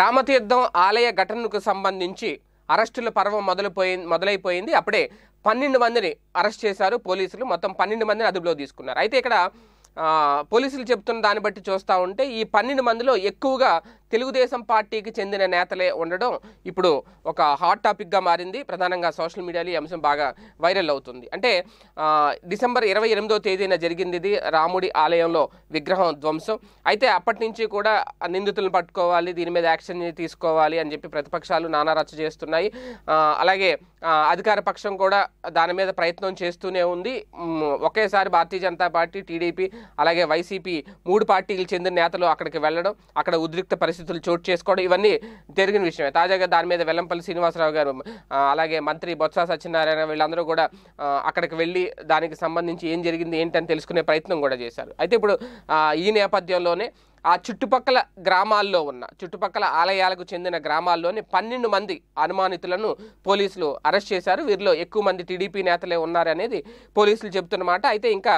రామతీర్థం ఆలయ ఘటనకు సంబంధించి అరెస్టుల పర్వం మొదలుపోయి మొదలైపోయింది అప్పుడే పన్నెండు మందిని అరెస్ట్ చేశారు పోలీసులు మొత్తం పన్నెండు మందిని అదుపులో తీసుకున్నారు అయితే ఇక్కడ పోలీసులు చెప్తున్న దాన్ని బట్టి చూస్తూ ఉంటే ఈ పన్నెండు మందిలో ఎక్కువగా తెలుగుదేశం పార్టీకి చెందిన నేతలే ఉండడం ఇప్పుడు ఒక హాట్ టాపిక్గా మారింది ప్రధానంగా సోషల్ మీడియాలో ఈ అంశం బాగా వైరల్ అవుతుంది అంటే డిసెంబర్ ఇరవై ఎనిమిదో తేదీన జరిగింది ఇది రాముడి ఆలయంలో విగ్రహం ధ్వంసం అయితే అప్పటి నుంచి కూడా నిందితులను పట్టుకోవాలి దీని మీద యాక్షన్ తీసుకోవాలి అని చెప్పి ప్రతిపక్షాలు నానా రచ్చ చేస్తున్నాయి అలాగే అధికార పక్షం కూడా దాని మీద ప్రయత్నం చేస్తూనే ఉంది ఒకేసారి భారతీయ జనతా పార్టీ టీడీపీ అలాగే వైసీపీ మూడు పార్టీలు చెందిన నేతలు అక్కడికి వెళ్ళడం అక్కడ ఉద్రిక్త పరిస్థితి పరిస్థితులు చోటు చేసుకోవడం ఇవన్నీ జరిగిన విషయమే తాజాగా దాని మీద వెల్లంపల్లి శ్రీనివాసరావు గారు అలాగే మంత్రి బొత్స సత్యనారాయణ వీళ్ళందరూ కూడా అక్కడికి వెళ్ళి దానికి సంబంధించి ఏం జరిగింది ఏంటని తెలుసుకునే ప్రయత్నం కూడా చేశారు అయితే ఇప్పుడు ఈ నేపథ్యంలోనే ఆ చుట్టుపక్కల గ్రామాల్లో ఉన్న చుట్టుపక్కల ఆలయాలకు చెందిన గ్రామాల్లోని పన్నెండు మంది అనుమానితులను పోలీసులు అరెస్ట్ చేశారు వీరిలో ఎక్కువ మంది టీడీపీ నేతలే ఉన్నారనేది పోలీసులు చెబుతున్నమాట అయితే ఇంకా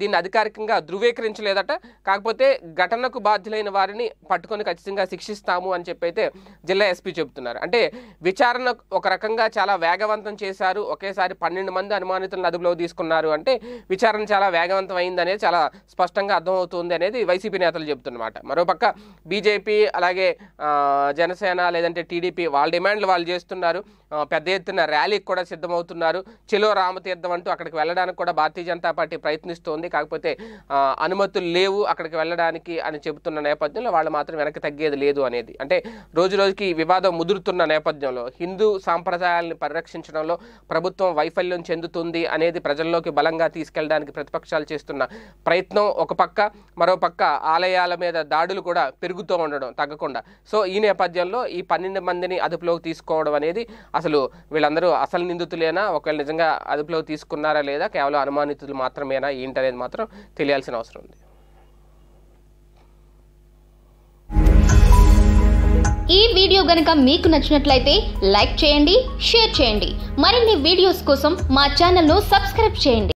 దీన్ని అధికారికంగా ధృవీకరించలేదట కాకపోతే ఘటనకు బాధ్యులైన వారిని పట్టుకొని ఖచ్చితంగా శిక్షిస్తాము అని అయితే జిల్లా ఎస్పీ చెబుతున్నారు అంటే విచారణ ఒక రకంగా చాలా వేగవంతం చేశారు ఒకేసారి పన్నెండు మంది అనుమానితులను అదుపులో తీసుకున్నారు అంటే విచారణ చాలా వేగవంతం అయింది అనేది చాలా స్పష్టంగా అర్థమవుతుంది అనేది వైసీపీ నేతలు చెబుతున్నమాట మరోపక్క బీజేపీ అలాగే జనసేన లేదంటే టీడీపీ వాళ్ళ డిమాండ్లు వాళ్ళు చేస్తున్నారు పెద్ద ఎత్తున ర్యాలీకి కూడా సిద్ధమవుతున్నారు చెలో రామతీర్థం అంటూ అక్కడికి వెళ్ళడానికి కూడా భారతీయ జనతా పార్టీ ప్రయత్నిస్తుంది అందిస్తోంది కాకపోతే అనుమతులు లేవు అక్కడికి వెళ్ళడానికి అని చెబుతున్న నేపథ్యంలో వాళ్ళు మాత్రం వెనక్కి తగ్గేది లేదు అనేది అంటే రోజు రోజుకి వివాదం ముదురుతున్న నేపథ్యంలో హిందూ సాంప్రదాయాలను పరిరక్షించడంలో ప్రభుత్వం వైఫల్యం చెందుతుంది అనేది ప్రజల్లోకి బలంగా తీసుకెళ్ళడానికి ప్రతిపక్షాలు చేస్తున్న ప్రయత్నం ఒక పక్క మరోపక్క ఆలయాల మీద దాడులు కూడా పెరుగుతూ ఉండడం తగ్గకుండా సో ఈ నేపథ్యంలో ఈ పన్నెండు మందిని అదుపులోకి తీసుకోవడం అనేది అసలు వీళ్ళందరూ అసలు నిందితులేనా ఒకవేళ నిజంగా అదుపులోకి తీసుకున్నారా లేదా కేవలం అనుమానితులు మాత్రమేనా అనేది మాత్రం తెలియాల్సిన అవసరం ఉంది ఈ వీడియో గనక మీకు నచ్చినట్లయితే లైక్ చేయండి షేర్ చేయండి మరిన్ని వీడియోస్ కోసం మా ను సబ్స్క్రైబ్ చేయండి